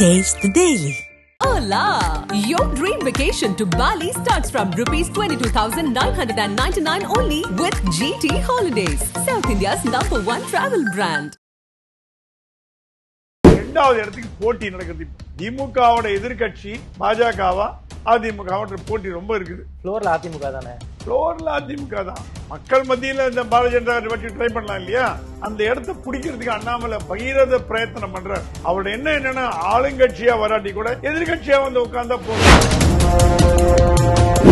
Taste Daily. Hola! Your dream vacation to Bali starts from rupees 22,999 only with GT Holidays, South India's number one travel brand. எதிர்கட்சி பாஜகவா அதிமுக போட்டி ரொம்ப இருக்குது அதிமுக தானே ஃப்ளோரில் அதிமுக தான் மக்கள் மத்தியில் இந்த பாரதிய ஜனதா கட்சி ட்ரை பண்ணலாம் இல்லையா அந்த இடத்த பிடிக்கிறதுக்கு அண்ணாமலை பகிரத பிரயத்தனம் பண்ற அவரோட என்ன என்னன்னா ஆளுங்கட்சியா வராட்டி கூட எதிர்கட்சியா வந்து உட்கார்ந்தா போதும்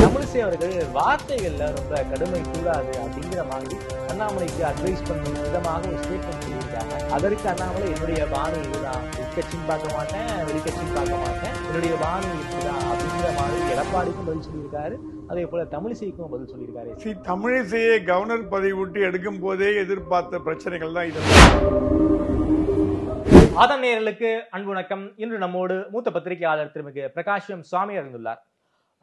தமிழிசை அவர்கள் வார்த்தைகள்ல ரொம்ப கடுமை கூடாது அப்படிங்கிற மாதிரி அண்ணாமலைக்கு அட்வைஸ் பண்ணும் விதமாக ஒரு ஸ்டேட்மெண்ட் அதற்கு அண்ணாமலை என்னுடைய பாணி இதுதான் உட்கட்சின்னு பார்க்க மாட்டேன் வெளிக்கட்சின்னு பார்க்க மாட்டேன் என்னுடைய பாணி இதுதான் அப்படிங்கிற மாதிரி எடப்பாடிக்கும் பதில் சொல்லியிருக்காரு அதே போல தமிழிசைக்கும் பதில் சொல்லியிருக்காரு சரி தமிழிசையை கவர்னர் பதவி விட்டு எடுக்கும் போதே எதிர்பார்த்த பிரச்சனைகள் தான் இது ஆதம் நேர்களுக்கு அன்பு வணக்கம் இன்று நம்மோடு மூத்த பத்திரிகையாளர் திருமிகு பிரகாஷம் சுவாமி அறிந்துள்ளார்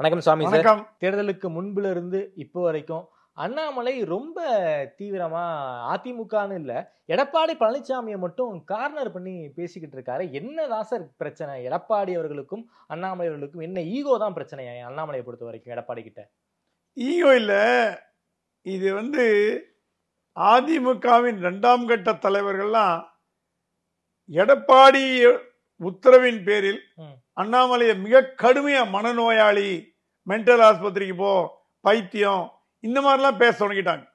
வணக்கம் சுவாமி சார் தேர்தலுக்கு முன்புல இருந்து இப்போ வரைக்கும் அண்ணாமலை ரொம்ப தீவிரமாக அதிமுகன்னு இல்லை எடப்பாடி பழனிசாமியை மட்டும் கார்னர் பண்ணி பேசிக்கிட்டு இருக்காரு என்ன தான் சார் பிரச்சனை எடப்பாடி அவர்களுக்கும் அண்ணாமலை அவர்களுக்கும் என்ன ஈகோ தான் பிரச்சனை அண்ணாமலையை பொறுத்த வரைக்கும் எடப்பாடி கிட்ட ஈகோ இல்லை இது வந்து அதிமுகவின் ரெண்டாம் கட்ட தலைவர்கள்லாம் எடப்பாடி உத்தரவின் பேரில் அண்ணாமலையை மிக கடுமையாக மனநோயாளி மென்டல் ஆஸ்பத்திரிக்கு போ பைத்தியம் இந்த மாதிரிலாம் பேச தொடங்கிட்டாங்க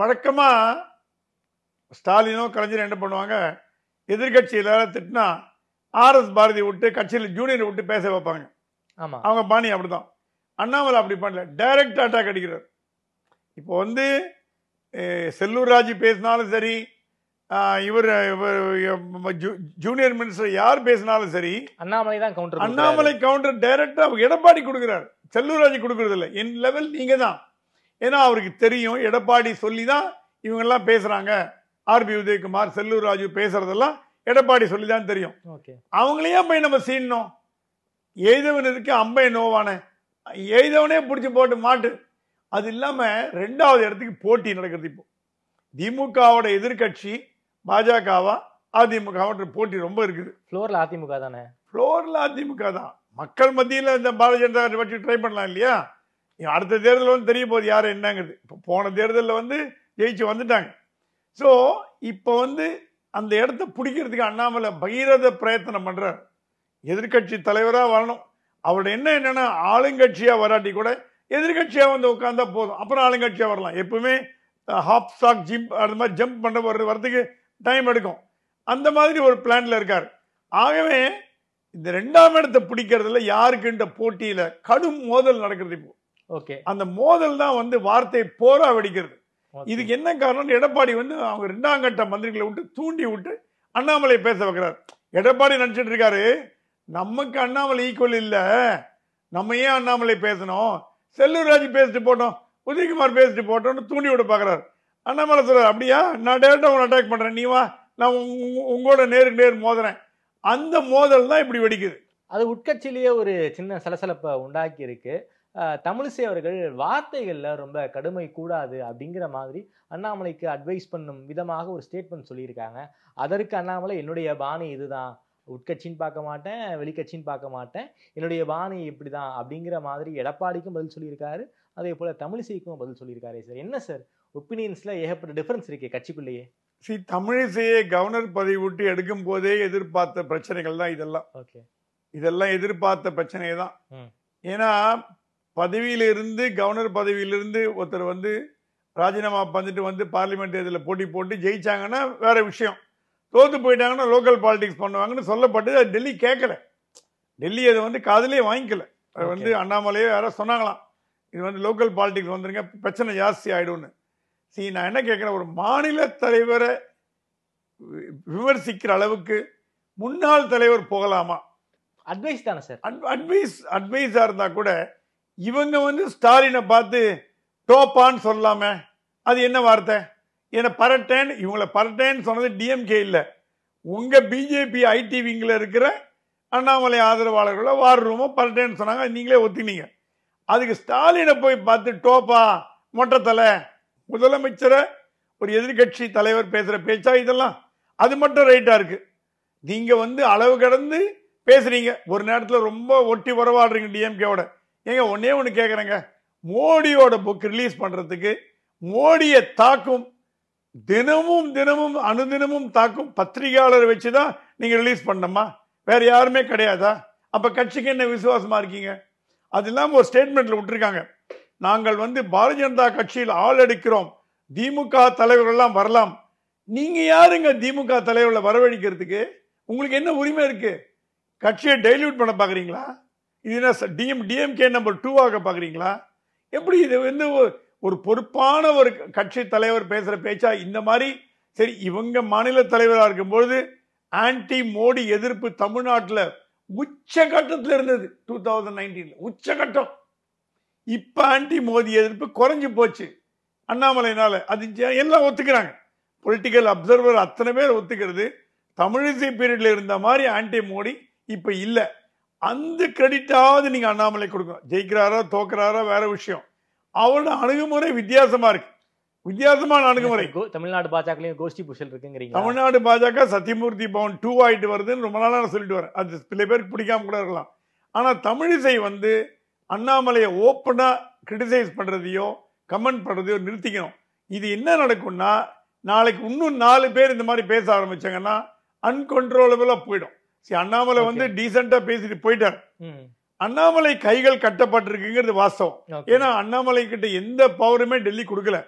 வழக்கமாக ஸ்டாலினோ கலைஞர் என்ன பண்ணுவாங்க எதிர்கட்சியில் திட்டினா ஆர்எஸ் பாரதி விட்டு கட்சியில் ஜூனியர் விட்டு பேச வைப்பாங்க அவங்க பாணி அப்படிதான் அண்ணாமலை அப்படி பண்ணல டைரக்ட் அட்டாக் அடிக்கிறார் இப்போ வந்து செல்லூர் ராஜு பேசினாலும் சரி இவர் இவர் ஜூனியர் மினிஸ்டர் யார் பேசினாலும் சரி அண்ணாமலை தான் கவுண்டர் அண்ணாமலை கவுண்டர் டைரக்டாக எடப்பாடி கொடுக்குறாரு செல்லூராஜி கொடுக்கறதில்ல என் லெவல் நீங்கள் தான் ஏன்னா அவருக்கு தெரியும் எடப்பாடி சொல்லி தான் இவங்கெல்லாம் பேசுகிறாங்க ஆர்பி உதயகுமார் செல்லூர் ராஜு பேசுறதெல்லாம் எடப்பாடி சொல்லி தான் தெரியும் அவங்களையே போய் நம்ம சீனோம் இருக்கு அம்பை நோவான எய்தவனே பிடிச்சி போட்டு மாட்டு அது இல்லாமல் ரெண்டாவது இடத்துக்கு போட்டி நடக்கிறது இப்போ திமுகவோட எதிர்கட்சி பாஜகவா அதிமுகவான்ற போட்டி ரொம்ப இருக்குது ஃப்ளோரில் அதிமுக தானே ஃப்ளோரில் அதிமுக தான் மக்கள் மத்தியில் இந்த பாரதிய ஜனதா கட்சி வச்சு ட்ரை பண்ணலாம் இல்லையா அடுத்த தேர்தலில் வந்து தெரிய போகுது யார் என்னங்கிறது இப்போ போன தேர்தலில் வந்து ஜெயிச்சு வந்துட்டாங்க ஸோ இப்போ வந்து அந்த இடத்த பிடிக்கிறதுக்கு அண்ணாமலை பகிரத பிரயத்தனம் பண்ணுறார் எதிர்கட்சி தலைவராக வரணும் அவரோட என்ன என்னென்னா ஆளுங்கட்சியாக வராட்டி கூட எதிர்கட்சியாக வந்து உட்காந்தா போதும் அப்புறம் ஆளுங்கட்சியாக வரலாம் எப்பவுமே ஹாப் ஸ்டாக் ஜிம் அது மாதிரி ஜம்ப் பண்ண வர்றதுக்கு டைம் எடுக்கும் அந்த மாதிரி ஒரு பிளான்ல இருக்கார் ஆகவே இந்த ரெண்டாம் இடத்தை பிடிக்கிறதுல யாருக்குன்ற போட்டியில கடும் மோதல் நடக்கிறது இப்போ ஓகே அந்த மோதல் தான் வந்து வார்த்தை போரா வெடிக்கிறது இதுக்கு என்ன காரணம் எடப்பாடி வந்து அவங்க ரெண்டாம் கட்ட மந்திரிகளை விட்டு தூண்டி விட்டு அண்ணாமலை பேச வைக்கிறார் எடப்பாடி நினச்சிட்டு இருக்காரு நமக்கு அண்ணாமலை ஈக்குவல் இல்லை நம்ம ஏன் அண்ணாமலை பேசணும் செல்லூர் ராஜ் பேசிட்டு போட்டோம் உதயகுமார் பேசிட்டு போட்டோம்னு தூண்டி விட பார்க்குறாரு அண்ணாமலை சொல்கிறார் அப்படியா நான் டேரெக்டாக உன்னை அட்டாக் பண்ணுறேன் நீ வா நான் உங்களோட நேருக்கு நேர் மோதுறேன் அந்த மோதல் தான் இப்படி வெடிக்குது அது உட்கட்சியிலேயே ஒரு சின்ன சலசலப்பை உண்டாக்கி இருக்கு தமிழிசை அவர்கள் வார்த்தைகளில் ரொம்ப கடுமை கூடாது அப்படிங்கிற மாதிரி அண்ணாமலைக்கு அட்வைஸ் பண்ணும் விதமாக ஒரு ஸ்டேட்மெண்ட் சொல்லியிருக்காங்க அதற்கு அண்ணாமலை என்னுடைய பாணி இதுதான் உட்கட்சின்னு பார்க்க மாட்டேன் வெளிக்கட்சின்னு பார்க்க மாட்டேன் என்னுடைய பாணி இப்படி தான் அப்படிங்கிற மாதிரி எடப்பாடிக்கும் பதில் சொல்லியிருக்காரு அதே போல் தமிழிசைக்கும் பதில் சொல்லியிருக்காரு சார் என்ன சார் ஒப்பீனியன்ஸில் ஏகப்பட்ட டிஃப்ரென்ஸ் இருக்குது கட்சிக்குள்ளேயே சி தமிழிசையை கவர்னர் பதவி விட்டு எடுக்கும் போதே எதிர்பார்த்த பிரச்சனைகள் தான் இதெல்லாம் இதெல்லாம் எதிர்பார்த்த பிரச்சனை தான் ஏன்னா பதவியிலிருந்து கவர்னர் பதவியிலிருந்து ஒருத்தர் வந்து ராஜினாமா பண்ணிட்டு வந்து பார்லிமெண்ட் இதில் போட்டி போட்டு ஜெயிச்சாங்கன்னா வேற விஷயம் தோத்து போயிட்டாங்கன்னா லோக்கல் பாலிடிக்ஸ் பண்ணுவாங்கன்னு சொல்லப்பட்டு அது டெல்லி கேட்கல டெல்லி அதை வந்து காதலே வாங்கிக்கல அது வந்து அண்ணாமலையோ யாரோ சொன்னாங்களாம் இது வந்து லோக்கல் பாலிடிக்ஸ் வந்துருங்க பிரச்சனை ஜாஸ்தி ஆகிடும்னு சரி நான் என்ன கேட்குறேன் ஒரு மாநில தலைவரை விமர்சிக்கிற அளவுக்கு முன்னாள் தலைவர் போகலாமா அட்வைஸ் தானே சார் அட்வைஸ் அட்வைஸாக இருந்தால் கூட இவங்க வந்து ஸ்டாலினை பார்த்து டோப்பான்னு சொல்லலாமே அது என்ன வார்த்தை ஏன்னா பரட்டேன்னு இவங்களை பரட்டேன்னு சொன்னது டிஎம்கே இல்லை உங்கள் பிஜேபி ஐடி விங்கில் இருக்கிற அண்ணாமலை ஆதரவாளர்களோ வார் ரூமோ பரட்டேன்னு சொன்னாங்க நீங்களே ஒத்துக்கினீங்க அதுக்கு ஸ்டாலினை போய் பார்த்து டோப்பா மொட்டை தலை முதலமைச்சரை ஒரு எதிர்கட்சி தலைவர் பேசுகிற பேச்சா இதெல்லாம் அது மட்டும் ரைட்டாக இருக்குது நீங்கள் வந்து அளவு கடந்து பேசுகிறீங்க ஒரு நேரத்தில் ரொம்ப ஒட்டி உறவாடுறீங்க டிஎம்கேவோட ஏங்க ஒன்றே ஒன்று கேட்குறேங்க மோடியோட புக் ரிலீஸ் பண்ணுறதுக்கு மோடியை தாக்கும் தினமும் தினமும் அனுதினமும் தாக்கும் பத்திரிகையாளர் வச்சு தான் நீங்கள் ரிலீஸ் பண்ணணுமா வேறு யாருமே கிடையாதா அப்போ கட்சிக்கு என்ன விசுவாசமாக இருக்கீங்க அது இல்லாமல் ஒரு ஸ்டேட்மெண்ட்டில் விட்டுருக்காங்க நாங்கள் வந்து பாரதிய ஜனதா கட்சியில் ஆள் எடுக்கிறோம் திமுக தலைவர்கள்லாம் வரலாம் நீங்க யாருங்க திமுக தலைவர்களை வரவழைக்கிறதுக்கு உங்களுக்கு என்ன உரிமை இருக்கு கட்சியை டைல்யூட் பண்ண பார்க்குறீங்களா இது என்ன டிஎம் டிஎம்கே நம்பர் டூ ஆக பார்க்குறீங்களா எப்படி இது வந்து ஒரு பொறுப்பான ஒரு கட்சி தலைவர் பேசுகிற பேச்சா இந்த மாதிரி சரி இவங்க மாநில தலைவராக இருக்கும்பொழுது ஆன்டி மோடி எதிர்ப்பு தமிழ்நாட்டில் உச்சகட்டத்தில் இருந்தது டூ தௌசண்ட் நைன்டீனில் உச்சகட்டம் இப்போ ஆண்டி மோதி எதிர்ப்பு குறைஞ்சி போச்சு அண்ணாமலைனால் அது எல்லாம் ஒத்துக்கிறாங்க பொலிட்டிக்கல் அப்சர்வர் அத்தனை பேர் ஒத்துக்கிறது தமிழிசை பீரியடில் இருந்த மாதிரி ஆண்டி மோடி இப்போ இல்லை அந்த கிரெடிட்டாவது நீங்கள் அண்ணாமலை கொடுக்கணும் ஜெயிக்கிறாரா தோக்குறாரா வேற விஷயம் அவரோட அணுகுமுறை வித்தியாசமாக இருக்கு வித்தியாசமான அணுகுமுறை தமிழ்நாடு பாஜக கோஷ்டி புஷல் இருக்குங்கிறீங்க தமிழ்நாடு பாஜக சத்தியமூர்த்தி பவன் டூ ஆயிட்டு வருதுன்னு ரொம்ப நாளாக நான் சொல்லிட்டு வரேன் அது சில பேருக்கு பிடிக்காம கூட இருக்கலாம் ஆனால் தமிழிசை வந்து அண்ணாமலையை ஓப்பனாக கிரிட்டிசைஸ் பண்ணுறதையோ கமெண்ட் பண்ணுறதையோ நிறுத்திக்கணும் இது என்ன நடக்கும்னா நாளைக்கு இன்னும் நாலு பேர் இந்த மாதிரி பேச ஆரம்பிச்சாங்கன்னா அன்கன்ட்ரோலபிளாக போயிடும் சரி அண்ணாமலை வந்து டீசெண்டாக பேசிட்டு போயிட்டார் அண்ணாமலை கைகள் கட்டப்பட்டிருக்குங்கிறது வாஸ்தவம் ஏன்னா அண்ணாமலை கிட்ட எந்த பவருமே டெல்லி கொடுக்கல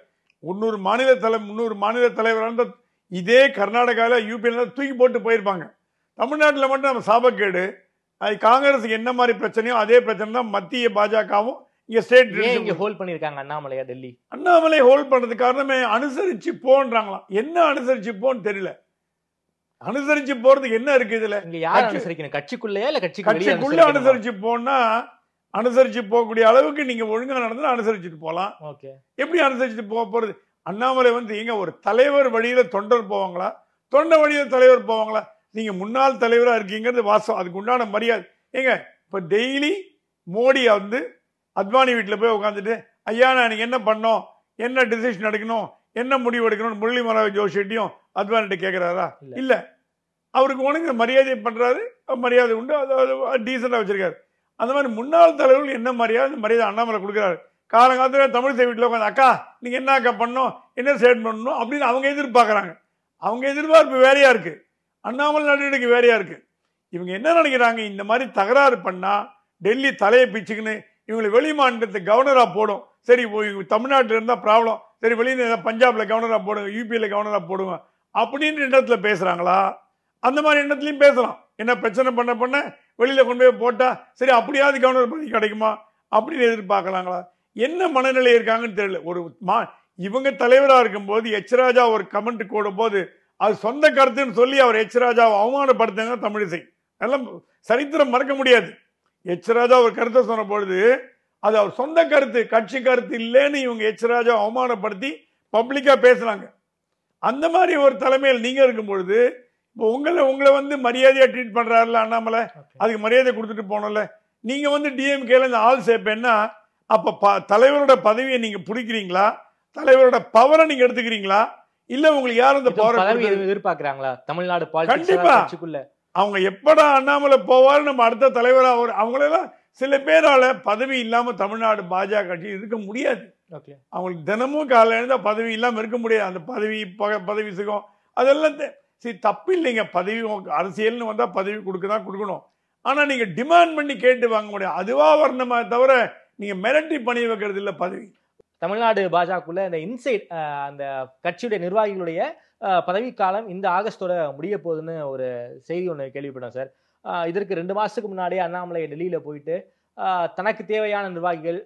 முன்னூறு மாநில தலை முன்னூறு மாநில தலைவராக இருந்தால் இதே கர்நாடகாவில் யூபியில் தூக்கி போட்டு போயிருப்பாங்க தமிழ்நாட்டில் மட்டும் நம்ம சாபக்கேடு அது காங்கிரஸுக்கு என்ன மாதிரி பிரச்சனையோ அதே பிரச்சனை தான் மத்திய பாஜகவும் இங்க அண்ணாமலையா டெல்லி அண்ணாமலை ஹோல்ட் பண்றது காரணமே அனுசரிச்சு போன்றாங்களாம் என்ன அனுசரிச்சு போன்னு தெரியல அனுசரிச்சு போறதுக்கு என்ன இருக்கு இதுல இங்க யார் அனுசரிக்கணும் கட்சிக்குள்ளேயா இல்ல கட்சி கட்சிக்குள்ள அனுசரிச்சு போனா அனுசரிச்சு போகக்கூடிய அளவுக்கு நீங்க ஒழுங்கா நடந்தா அனுசரிச்சுட்டு போலாம் எப்படி அனுசரிச்சுட்டு போக போறது அண்ணாமலை வந்து எங்க ஒரு தலைவர் வழியில தொண்டர் போவாங்களா தொண்டை வழியில தலைவர் போவாங்களா நீங்கள் முன்னாள் தலைவராக இருக்கீங்கிறது வாசம் அதுக்கு உண்டான மரியாதை ஏங்க இப்போ டெய்லி மோடி வந்து அத்வானி வீட்டில் போய் உட்காந்துட்டு ஐயா நான் என்ன பண்ணோம் என்ன டிசிஷன் எடுக்கணும் என்ன முடிவு எடுக்கணும்னு முரளி மனோகர் ஜோஷிட்டையும் அத்வானிட்ட கேட்குறாரா இல்லை அவருக்கு ஒன்றுங்க மரியாதை பண்ணுறாரு மரியாதை உண்டு அது டீசெண்டாக வச்சுருக்காரு அந்த மாதிரி முன்னாள் தலைவர்கள் என்ன மரியாதை மரியாதை அண்ணாமலை கொடுக்குறாரு காலங்காலத்தில் தமிழ் செய்தி வீட்டில் உட்காந்து அக்கா நீங்கள் என்ன அக்கா பண்ணணும் என்ன ஸ்டேட் பண்ணணும் அப்படின்னு அவங்க எதிர்பார்க்குறாங்க அவங்க எதிர்பார்ப்பு வேறையாக இருக்குது அண்ணாமலை நடவடிக்கை வேறையா இருக்கு இவங்க என்ன நினைக்கிறாங்க இந்த மாதிரி தகராறு பண்ணா டெல்லி தலையை பிச்சுக்குன்னு இவங்களை வெளி மாநிலத்தை கவர்னரா போடும் சரி தமிழ்நாட்டில் இருந்தா ப்ராப்ளம் சரி வெளியில் பஞ்சாப்ல கவர்னரா போடுங்க யூபியில் கவர்னரா போடுங்க அப்படின்ற இடத்துல பேசுறாங்களா அந்த மாதிரி எண்ணத்துலையும் பேசலாம் என்ன பிரச்சனை பண்ண பண்ண வெளியில கொண்டு போய் போட்டா சரி அப்படியாவது கவர்னர் பண்ணி கிடைக்குமா அப்படின்னு எதிர்பார்க்கலாங்களா என்ன மனநிலை இருக்காங்கன்னு தெரியல ஒரு மா இவங்க தலைவராக இருக்கும்போது எச் ராஜா ஒரு கமெண்ட் கூடும் போது அது சொந்த கருத்துன்னு சொல்லி அவர் எச் ராஜாவை அவமானப்படுத்தாங்க தமிழிசை எல்லாம் சரித்திரம் மறக்க முடியாது எச் ராஜா ஒரு கருத்தை சொன்ன பொழுது அது அவர் சொந்த கருத்து கட்சி கருத்து இல்லைன்னு இவங்க எச் ராஜா அவமானப்படுத்தி பப்ளிக்காக பேசுறாங்க அந்த மாதிரி ஒரு தலைமையில் நீங்கள் இருக்கும் பொழுது இப்போ உங்களை உங்களை வந்து மரியாதையாக ட்ரீட் பண்றாருல அண்ணாமலை அதுக்கு மரியாதை கொடுத்துட்டு போனோம்ல நீங்கள் வந்து டிஎம்கேல இந்த ஆள் சேர்ப்பேன்னா அப்போ ப தலைவரோட பதவியை நீங்கள் பிடிக்கிறீங்களா தலைவரோட பவரை நீங்கள் எடுத்துக்கிறீங்களா இல்ல உங்களுக்கு யாரும் இந்த பதவி எதிர்பார்க்கறாங்களா தமிழ்நாடு கண்டிப்பா அவங்க எப்படா அண்ணாமலை போவார் நம்ம அடுத்த தலைவரா அவர் அவங்களெல்லாம் சில பேரால பதவி இல்லாம தமிழ்நாடு பாஜக கட்சி இருக்க முடியாது அவங்களுக்கு தினமும் காலையில் எழுந்தா பதவி இல்லாமல் இருக்க முடியாது அந்த பதவி பதவி சுகம் அதெல்லாம் சரி தப்பு இல்லைங்க பதவி அரசியல்னு வந்தால் பதவி கொடுக்க தான் கொடுக்கணும் ஆனால் நீங்கள் டிமாண்ட் பண்ணி கேட்டு வாங்க முடியாது அதுவாக வரணுமா தவிர நீங்கள் மிரட்டி பண்ணி வைக்கிறது இல்லை பதவி தமிழ்நாடு பாஜகக்குள்ள இந்த இன்சைட் அந்த கட்சியுடைய நிர்வாகிகளுடைய பதவிக்காலம் இந்த ஆகஸ்டோட முடிய போகுதுன்னு ஒரு செய்தி ஒன்று கேள்விப்படும் சார் இதற்கு ரெண்டு மாதத்துக்கு முன்னாடியே அண்ணாமலை டெல்லியில் போயிட்டு தனக்கு தேவையான நிர்வாகிகள்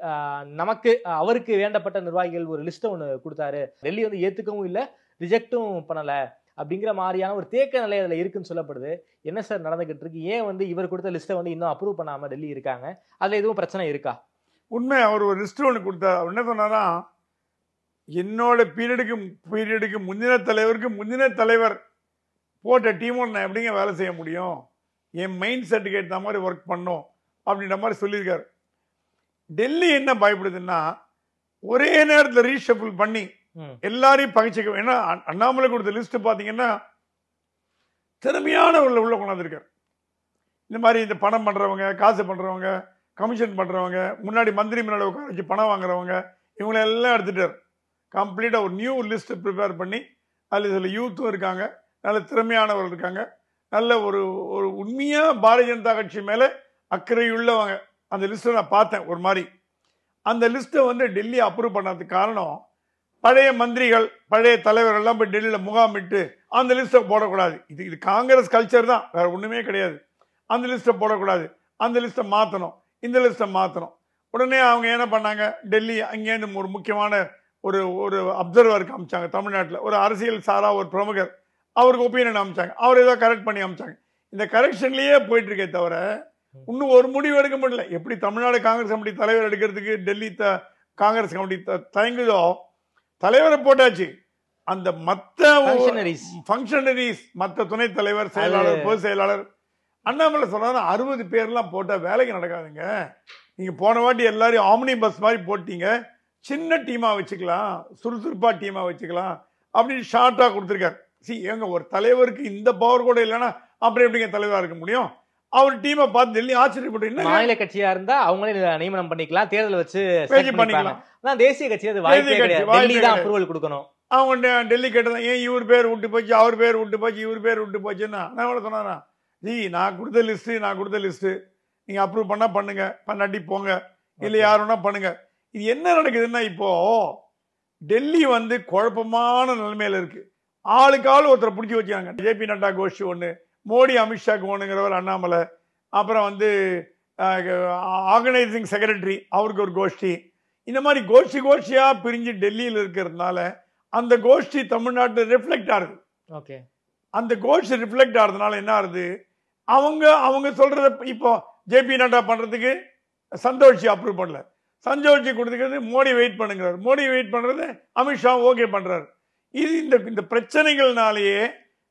நமக்கு அவருக்கு வேண்டப்பட்ட நிர்வாகிகள் ஒரு லிஸ்ட்டை ஒன்று கொடுத்தாரு டெல்லி வந்து ஏற்றுக்கவும் இல்லை ரிஜெக்டும் பண்ணலை அப்படிங்கிற மாதிரியான ஒரு தேக்க நிலை அதில் இருக்குன்னு சொல்லப்படுது என்ன சார் நடந்துக்கிட்டு இருக்கு ஏன் வந்து இவர் கொடுத்த லிஸ்ட்டை வந்து இன்னும் அப்ரூவ் பண்ணாமல் டெல்லி இருக்காங்க அதில் எதுவும் பிரச்சனை இருக்கா உண்மை அவர் ஒரு லிஸ்ட் ஒன்று கொடுத்தார் அவர் என்ன சொன்னாரா என்னோட பீரியடுக்கு பீரியடுக்கு முந்தின தலைவருக்கு முந்தின தலைவர் போட்ட டீமோட நான் எப்படிங்க வேலை செய்ய முடியும் என் மைண்ட் செட்டுக்கு ஏற்ற மாதிரி ஒர்க் பண்ணும் அப்படின்ற மாதிரி சொல்லியிருக்கார் டெல்லி என்ன பயப்படுதுன்னா ஒரே நேரத்தில் ரீஷபிள் பண்ணி எல்லாரையும் பகிச்சுக்க ஏன்னா அண்ணாமலை கொடுத்த லிஸ்ட் பார்த்தீங்கன்னா திறமையானவர்கள் உள்ள கொண்டாந்துருக்கார் இந்த மாதிரி இந்த பணம் பண்ணுறவங்க காசு பண்ணுறவங்க கமிஷன் பண்ணுறவங்க முன்னாடி மந்திரி முன்னாடி உட்கார வச்சு பணம் வாங்குறவங்க இவங்கள எல்லாம் எடுத்துட்டார் கம்ப்ளீட்டாக ஒரு நியூ லிஸ்ட்டு ப்ரிப்பேர் பண்ணி அதில் இதில் யூத்தும் இருக்காங்க நல்ல திறமையானவர்கள் இருக்காங்க நல்ல ஒரு ஒரு உண்மையாக பாரதிய ஜனதா கட்சி மேலே அக்கறையுள்ளவங்க அந்த லிஸ்ட்டை நான் பார்த்தேன் ஒரு மாதிரி அந்த லிஸ்ட்டை வந்து டெல்லி அப்ரூவ் பண்ணதுக்கு காரணம் பழைய மந்திரிகள் பழைய தலைவர்கள்லாம் போய் டெல்லியில் முகாமிட்டு அந்த லிஸ்ட்டை போடக்கூடாது இது இது காங்கிரஸ் கல்ச்சர் தான் வேறு ஒன்றுமே கிடையாது அந்த லிஸ்ட்டை போடக்கூடாது அந்த லிஸ்ட்டை மாற்றணும் இந்த லிஸ்ட்டை மாற்றணும் உடனே அவங்க என்ன பண்ணாங்க டெல்லி அங்கேருந்து ஒரு முக்கியமான ஒரு ஒரு அப்சர்வர் காமிச்சாங்க தமிழ்நாட்டில் ஒரு அரசியல் சாரா ஒரு பிரமுகர் அவருக்கு ஒப்பீனியன் அமைச்சாங்க அவர் ஏதோ கரெக்ட் பண்ணி அமைச்சாங்க இந்த கரெக்ஷன்லேயே போயிட்டுருக்கே தவிர இன்னும் ஒரு முடிவு எடுக்க முடியல எப்படி தமிழ்நாடு காங்கிரஸ் கமிட்டி தலைவர் எடுக்கிறதுக்கு டெல்லி த காங்கிரஸ் கமிட்டி தயங்குதோ தலைவரை போட்டாச்சு அந்த மற்ற ஃபங்க்ஷனரிஸ் மற்ற துணைத் தலைவர் செயலாளர் பொதுச் செயலாளர் அண்ணாமலை சொல்கிறாரு அறுபது பேர்லாம் போட்டால் வேலைக்கு நடக்காதுங்க நீங்கள் போன வாட்டி எல்லாரையும் ஆம்னி பஸ் மாதிரி போட்டீங்க சின்ன டீமாக வச்சுக்கலாம் சுறுசுறுப்பாக டீமாக வச்சுக்கலாம் அப்படின்னு ஷார்ட்டாக கொடுத்துருக்காரு சி ஏங்க ஒரு தலைவருக்கு இந்த பவர் கூட இல்லைன்னா அப்புறம் எப்படிங்க தலைவராக இருக்க முடியும் அவர் டீமை பார்த்து டெல்லி ஆச்சரியப்பட்டு மாநில கட்சியா இருந்தா அவங்களே நியமனம் பண்ணிக்கலாம் தேர்தல் வச்சு பண்ணிக்கலாம் தேசிய கட்சி அது வாய்ப்பு அப்ரூவல் கொடுக்கணும் அவங்க டெல்லி கேட்டதான் ஏன் இவர் பேர் விட்டு போச்சு அவர் பேர் விட்டு போச்சு இவர் பேர் விட்டு போச்சுன்னா நான் எவ்வளோ சொன்னாரா ஜி நான் கொடுத்த லிஸ்ட்டு நான் கொடுத்த லிஸ்ட்டு நீங்கள் அப்ரூவ் பண்ணால் பண்ணுங்கள் பண்ணாட்டி போங்க இல்லை யாருன்னா பண்ணுங்கள் இது என்ன நடக்குதுன்னா இப்போது டெல்லி வந்து குழப்பமான நிலைமையில் இருக்குது ஆளுக்கு ஆள் ஒருத்தரை பிடிச்சி வச்சாங்க ஜேபி நட்டா கோஷ்டி ஒன்று மோடி அமித்ஷாக்கு ஒன்றுங்கிறவர் அண்ணாமலை அப்புறம் வந்து ஆர்கனைசிங் செக்ரட்டரி அவருக்கு ஒரு கோஷ்டி இந்த மாதிரி கோஷ்டி கோஷ்டியாக பிரிஞ்சு டெல்லியில் இருக்கிறதுனால அந்த கோஷ்டி தமிழ்நாட்டில் ரிஃப்ளெக்ட் ஆகுது ஓகே அந்த கோஷ்டி ரிஃப்ளெக்ட் ஆகிறதுனால என்ன ஆகுது அவங்க அவங்க சொல்கிறத இப்போ ஜேபி நட்டா பண்ணுறதுக்கு சந்தோஷி அப்ரூவ் பண்ணல சந்தோஷி கொடுத்துக்கிறது மோடி வெயிட் பண்ணுங்கிறார் மோடி வெயிட் பண்ணுறது அமித்ஷா ஓகே பண்ணுறாரு இது இந்த இந்த பிரச்சனைகள்னாலேயே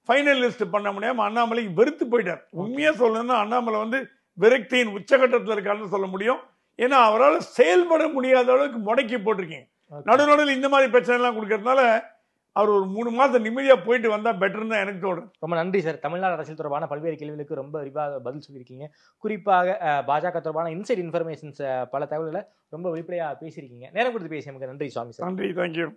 ஃபைனலிஸ்ட் பண்ண முடியாமல் அண்ணாமலை வெறுத்து போயிட்டார் உண்மையாக சொல்லணும்னா அண்ணாமலை வந்து விரக்தியின் உச்சகட்டத்தில் இருக்காருன்னு சொல்ல முடியும் ஏன்னா அவரால் செயல்பட முடியாத அளவுக்கு முடக்கி போட்டிருக்கீங்க நடுநடுவில் இந்த மாதிரி பிரச்சனைலாம் கொடுக்கறதுனால அவர் ஒரு மூணு மாதம் நிம்மதியாக போயிட்டு வந்தால் பெட்டர் தான் எனக்கு தோணும் ரொம்ப நன்றி சார் தமிழ்நாடு அரசியல் தொடர்பான பல்வேறு கேள்விகளுக்கு ரொம்ப விரிவாக பதில் சொல்லியிருக்கீங்க குறிப்பாக பாஜக தொடர்பான இன்சைட் இன்ஃபர்மேஷன்ஸ் பல தகவல்களை ரொம்ப வெளிப்படையாக பேசியிருக்கீங்க நேரம் கொடுத்து பேசியமுக்கு நன்றி சுவாமி சார் நன்றி தேங்க்யூ